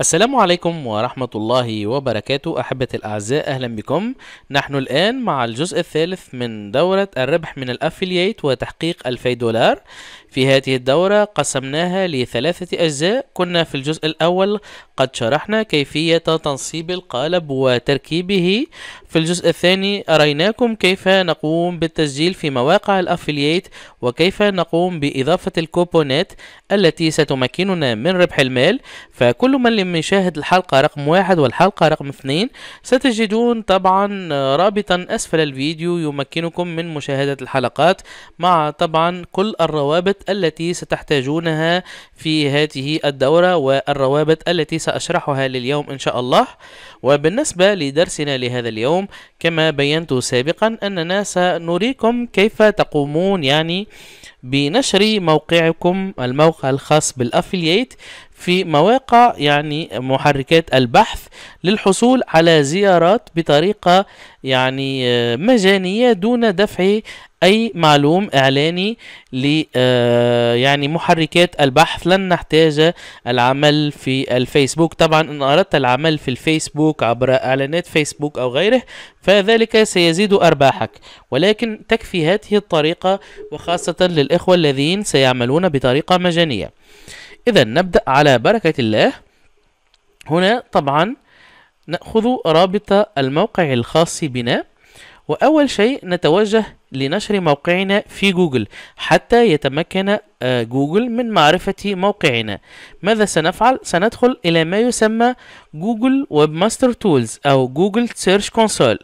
السلام عليكم ورحمة الله وبركاته أحبتي الأعزاء أهلا بكم نحن الآن مع الجزء الثالث من دورة الربح من الأفلييت وتحقيق 2000 دولار في هذه الدورة قسمناها لثلاثة أجزاء كنا في الجزء الأول قد شرحنا كيفية تنصيب القالب وتركيبه في الجزء الثاني أريناكم كيف نقوم بالتسجيل في مواقع الأفلييت وكيف نقوم بإضافة الكوبونات التي ستمكننا من ربح المال فكل من من يشاهد الحلقة رقم واحد والحلقة رقم اثنين ستجدون طبعا رابطا أسفل الفيديو يمكنكم من مشاهدة الحلقات مع طبعا كل الروابط التي ستحتاجونها في هذه الدورة والروابط التي سأشرحها لليوم إن شاء الله وبالنسبة لدرسنا لهذا اليوم كما بينت سابقا أننا سنريكم كيف تقومون يعني بنشر موقعكم الموقع الخاص بالأفلييت في مواقع يعني محركات البحث للحصول على زيارات بطريقة يعني آه، مجانية دون دفع أي معلوم إعلاني ل آه، يعني محركات البحث لن نحتاج العمل في الفيسبوك طبعا إن أردت العمل في الفيسبوك عبر إعلانات فيسبوك أو غيره فذلك سيزيد أرباحك ولكن تكفي هذه الطريقة وخاصة للإخوة الذين سيعملون بطريقة مجانية إذا نبدأ على بركة الله هنا طبعا نأخذ رابط الموقع الخاص بنا وأول شيء نتوجه لنشر موقعنا في جوجل حتى يتمكن آه، جوجل من معرفة موقعنا ماذا سنفعل؟ سندخل إلى ما يسمى جوجل ويب ماستر تولز أو جوجل سيرش كونسول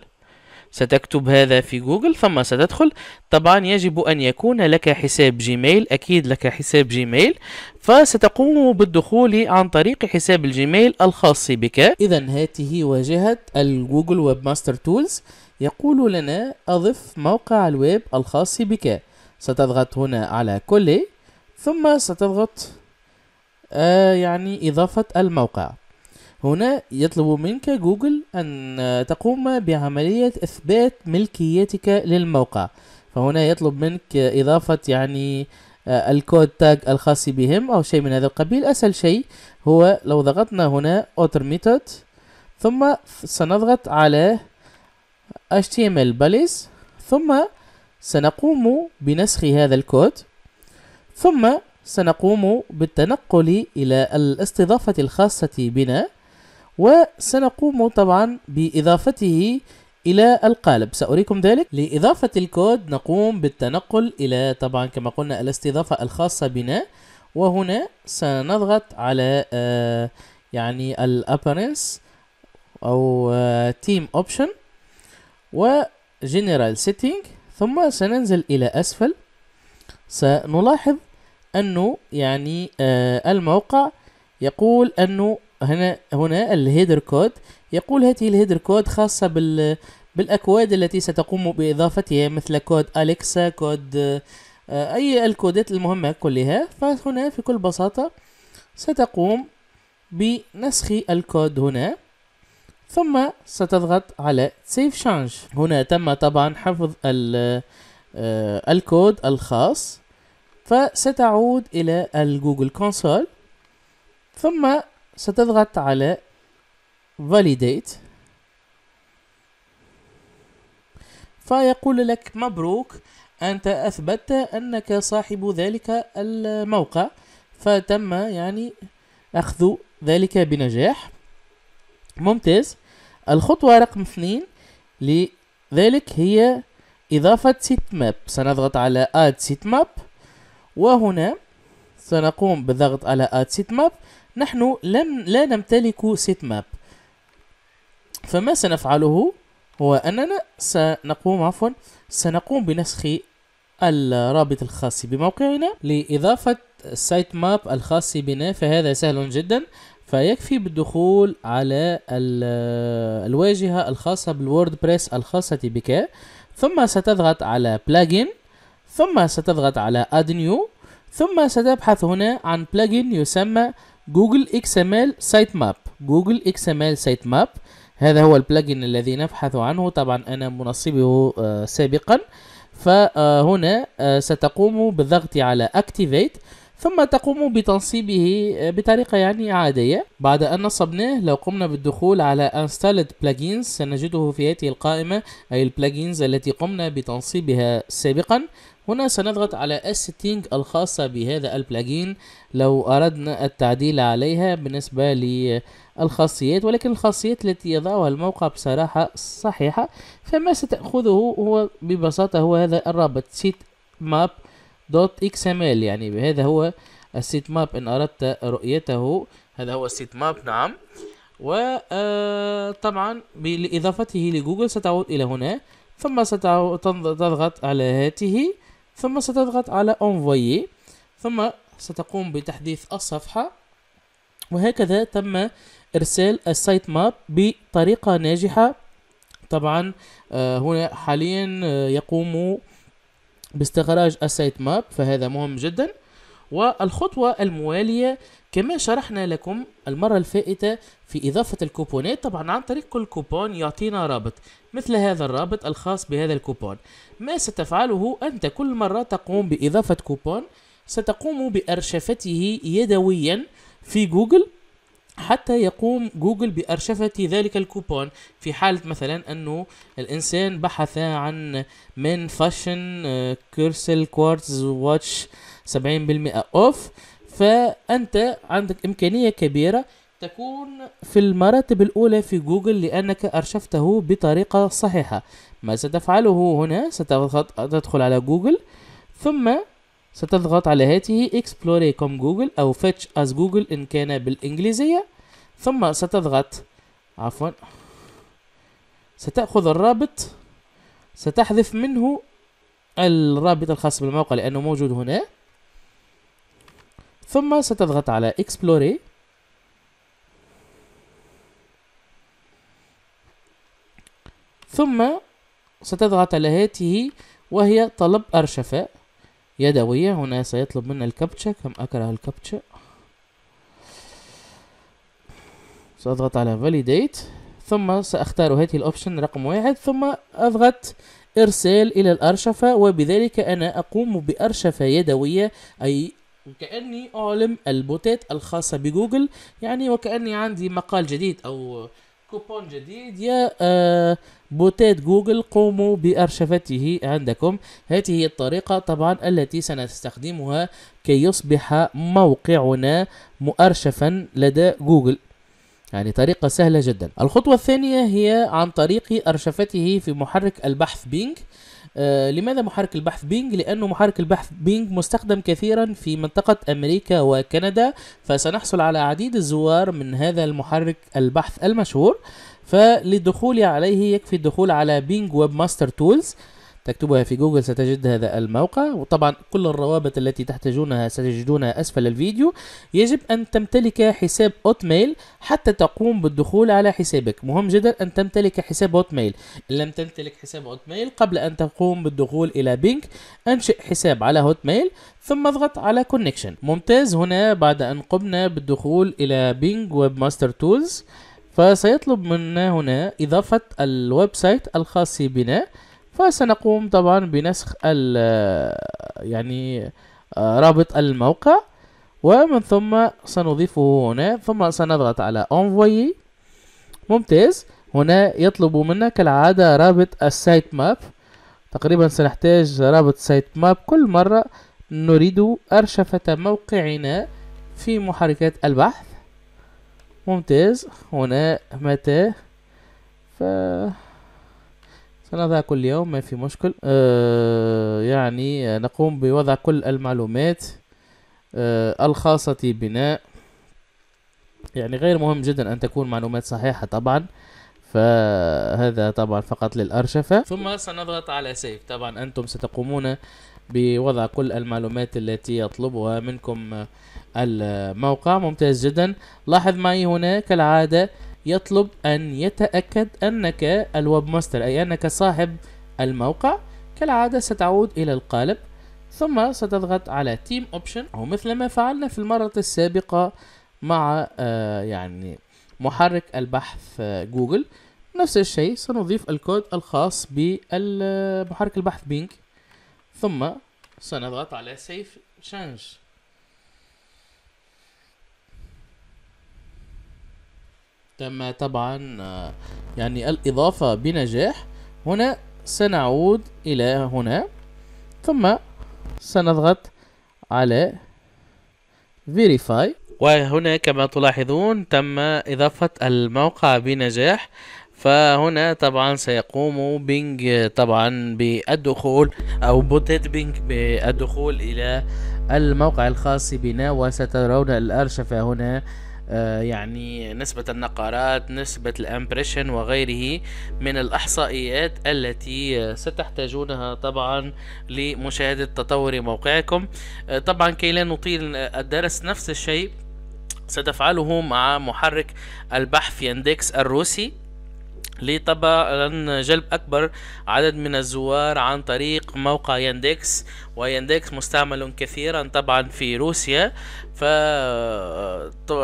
ستكتب هذا في جوجل ثم ستدخل طبعا يجب أن يكون لك حساب جيميل أكيد لك حساب جيميل فستقوم بالدخول عن طريق حساب الجيميل الخاص بك إذا هاته واجهة الجوجل ويب ماستر تولز يقول لنا أضف موقع الويب الخاص بك ستضغط هنا على كل ثم ستضغط آه يعني إضافة الموقع هنا يطلب منك جوجل أن تقوم بعملية إثبات ملكيتك للموقع فهنا يطلب منك إضافة يعني آه، الكود تاج الخاص بهم أو شيء من هذا القبيل أسهل شيء هو لو ضغطنا هنا Author Method ثم سنضغط على HTML balis ثم سنقوم بنسخ هذا الكود ثم سنقوم بالتنقل إلى الاستضافة الخاصة بنا وسنقوم طبعا بإضافته إلى القالب سأريكم ذلك لإضافة الكود نقوم بالتنقل إلى طبعا كما قلنا الاستضافة الخاصة بنا وهنا سنضغط على آه يعني الابرنس أو تيم آه أوبشن وجنرال سيتنج ثم سننزل إلى أسفل سنلاحظ أنه يعني آه الموقع يقول أنه هنا هنا الهيدر كود يقول هذه الهيدر كود خاصة بال بالأكواد التي ستقوم بإضافتها مثل كود أليكسا كود آه، أي الكودات المهمة كلها فهنا في كل بساطة ستقوم بنسخ الكود هنا ثم ستضغط على Save Change هنا تم طبعا حفظ آه، الكود الخاص فستعود إلى الجوجل كونسول ثم ستضغط على validate فيقول لك مبروك أنت أثبتت أنك صاحب ذلك الموقع فتم يعني أخذ ذلك بنجاح ممتاز الخطوة رقم اثنين لذلك هي إضافة سيت ماب سنضغط على اد سيت ماب وهنا سنقوم بالضغط على اد سيت ماب نحن لم لا نمتلك سيت ماب فما سنفعله هو أننا سنقوم عفوا سنقوم بنسخ الرابط الخاص بموقعنا لإضافة السايت ماب الخاص بنا فهذا سهل جدا فيكفي بالدخول على الواجهة الخاصة بريس الخاصة بك ثم ستضغط على بلاجين ثم ستضغط على اد نيو ثم ستبحث هنا عن بلاجين يسمى جوجل اكس ام ال سايت ماب جوجل اكس ام ال سايت ماب هذا هو البلجن الذي نبحث عنه طبعا انا منصبه آه، سابقا فهنا آه، ستقوم بالضغط على اكتيفيت ثم تقوم بتنصيبه آه، بطريقة يعني عادية بعد أن نصبناه لو قمنا بالدخول على Installed Plugins سنجده في هذه القائمة أي البلاجينز التي قمنا بتنصيبها سابقا هنا سنضغط على السيتنج الخاصة بهذا البلاجين لو أردنا التعديل عليها بالنسبة للخاصيات ولكن الخاصيات التي يضعها الموقع بصراحة صحيحة فما ستأخذه هو ببساطة هو هذا الرابط سيت ماب دوت xml يعني هذا هو السيت ماب إن أردت رؤيته هذا هو السيت ماب نعم وطبعا آه، بإضافته لجوجل ستعود إلى هنا ثم ستضغط على هاته ثم ستضغط على انفويي ثم ستقوم بتحديث الصفحة وهكذا تم ارسال السايت ماب بطريقة ناجحة طبعا آه، هنا حاليا آه، يقوم باستخراج السايت ماب فهذا مهم جدا والخطوة الموالية كما شرحنا لكم المرة الفائتة في إضافة الكوبونات طبعا عن طريق كل كوبون يعطينا رابط مثل هذا الرابط الخاص بهذا الكوبون ما ستفعله أنت كل مرة تقوم بإضافة كوبون ستقوم بأرشفته يدويا في جوجل حتى يقوم جوجل بأرشفة ذلك الكوبون في حالة مثلا أنه الإنسان بحث عن من فاشن آه، كيرسل كوارتز واتش 70% اوف فانت عندك امكانيه كبيره تكون في المراتب الاولى في جوجل لانك ارشفته بطريقه صحيحه ما ستفعله هنا ستضغط تدخل على جوجل ثم ستضغط على هاته اكسبلوري كوم جوجل او fetch از جوجل ان كان بالانجليزيه ثم ستضغط عفوا ستاخذ الرابط ستحذف منه الرابط الخاص بالموقع لانه موجود هنا ثم ستضغط على Explore ثم ستضغط على هاته وهي طلب أرشفة يدوية هنا سيطلب منا الكابتشا كم أكره الكابتشا سأضغط على Validate ثم سأختار هذه الأوبشن رقم واحد ثم أضغط إرسال إلى الأرشفة وبذلك أنا أقوم بأرشفة يدوية أي وكأني أعلم البوتات الخاصة بجوجل يعني وكأني عندي مقال جديد أو كوبون جديد يا آه، بوتات جوجل قوموا بأرشفته عندكم هذه هي الطريقة طبعا التي سنستخدمها كي يصبح موقعنا مؤرشفا لدى جوجل يعني طريقة سهلة جدا الخطوة الثانية هي عن طريق أرشفته في محرك البحث بينج آه لماذا محرك البحث بينج؟ لأنه محرك البحث بينج مستخدم كثيرا في منطقة أمريكا وكندا فسنحصل على عديد الزوار من هذا المحرك البحث المشهور فللدخول عليه يكفي الدخول على بينج ويب ماستر تولز تكتبها في جوجل ستجد هذا الموقع وطبعا كل الروابط التي تحتاجونها ستجدونها أسفل الفيديو يجب أن تمتلك حساب أوت ميل حتى تقوم بالدخول على حسابك مهم جدا أن تمتلك حساب أوتميل ميل إن لم تمتلك حساب أوتميل ميل قبل أن تقوم بالدخول إلى بينك أنشئ حساب على هوت ميل ثم اضغط على كونكشن ممتاز هنا بعد أن قمنا بالدخول إلى بينج ويب ماستر تولز فسيطلب منا هنا إضافة الويب سايت الخاص بنا فسنقوم طبعا بنسخ ال يعني آه، رابط الموقع ومن ثم سنضيفه هنا ثم سنضغط على انفوي ممتاز هنا يطلب منا كالعادة رابط السايت ماب تقريبا سنحتاج رابط سايت ماب كل مرة نريد أرشفة موقعنا في محركات البحث ممتاز هنا متى ف نضع كل يوم ما في مشكل آه يعني نقوم بوضع كل المعلومات آه الخاصة بنا يعني غير مهم جدا أن تكون معلومات صحيحة طبعا فهذا طبعا فقط للأرشفة ثم سنضغط على سيف طبعا أنتم ستقومون بوضع كل المعلومات التي يطلبها منكم الموقع ممتاز جدا لاحظ معي هنا كالعادة يطلب أن يتأكد أنك الويب ماستر أي أنك صاحب الموقع كالعادة ستعود إلى القالب ثم ستضغط على تيم أوبشن مثل ما فعلنا في المرة السابقة مع آه، يعني محرك البحث آه، جوجل نفس الشيء سنضيف الكود الخاص بمحرك البحث بينك ثم سنضغط على سيف change تم طبعا يعني الإضافة بنجاح هنا سنعود إلى هنا ثم سنضغط على Verify وهنا كما تلاحظون تم إضافة الموقع بنجاح فهنا طبعا سيقوم بينج طبعا بالدخول أو بوتيت بينج بالدخول إلى الموقع الخاص بنا وسترون الأرشفة هنا آه، يعني نسبة النقرات نسبة الامبريشن وغيره من الإحصائيات التي ستحتاجونها طبعا لمشاهدة تطور موقعكم آه، طبعا كي لا نطيل الدرس نفس الشيء ستفعله مع محرك البحث يندكس الروسي لطبعا جلب أكبر عدد من الزوار عن طريق موقع يندكس ويندكس مستعمل كثيرا طبعا في روسيا ف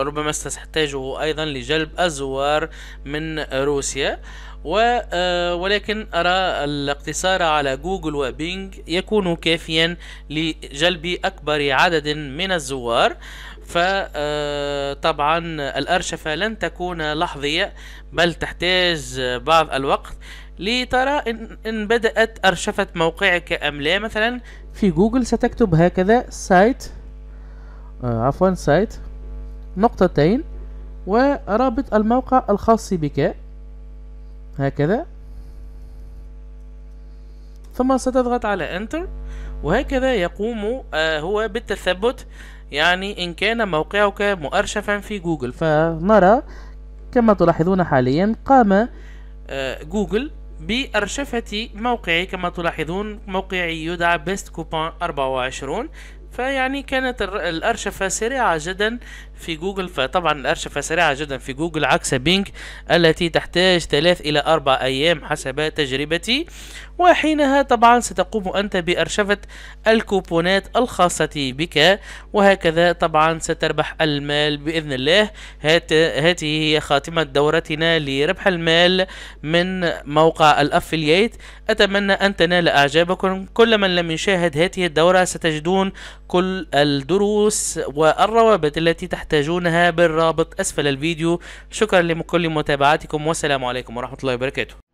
ربما ستحتاجه أيضا لجلب الزوار من روسيا و آه، ولكن أرى الاقتصار على جوجل وبينج يكون كافيا لجلب أكبر عدد من الزوار فطبعا آه، الأرشفة لن تكون لحظية بل تحتاج بعض الوقت لترى إن, إن بدأت أرشفة موقعك أم لا مثلا في جوجل ستكتب هكذا سايت آه، عفوا سايت نقطتين ورابط الموقع الخاص بك هكذا ثم ستضغط على انتر وهكذا يقوم آه، هو بالتثبت يعني إن كان موقعك مؤرشفا في جوجل فنرى كما تلاحظون حاليا قام آه، جوجل بأرشفة موقعي كما تلاحظون موقعي يدعى بيست كوبان 24 فيعني كانت الأرشفة سريعة جدا في جوجل فطبعا الأرشفة سريعة جدا في جوجل عكس بينج التي تحتاج ثلاث إلى أربع أيام حسب تجربتي وحينها طبعا ستقوم أنت بأرشفة الكوبونات الخاصة بك وهكذا طبعا ستربح المال بإذن الله هات هذه هي خاتمة دورتنا لربح المال من موقع الأفلييت أتمنى أن تنال أعجابكم كل من لم يشاهد هذه الدورة ستجدون كل الدروس والروابط التي تحتاجونها بالرابط أسفل الفيديو شكرا لكل متابعتكم والسلام عليكم ورحمة الله وبركاته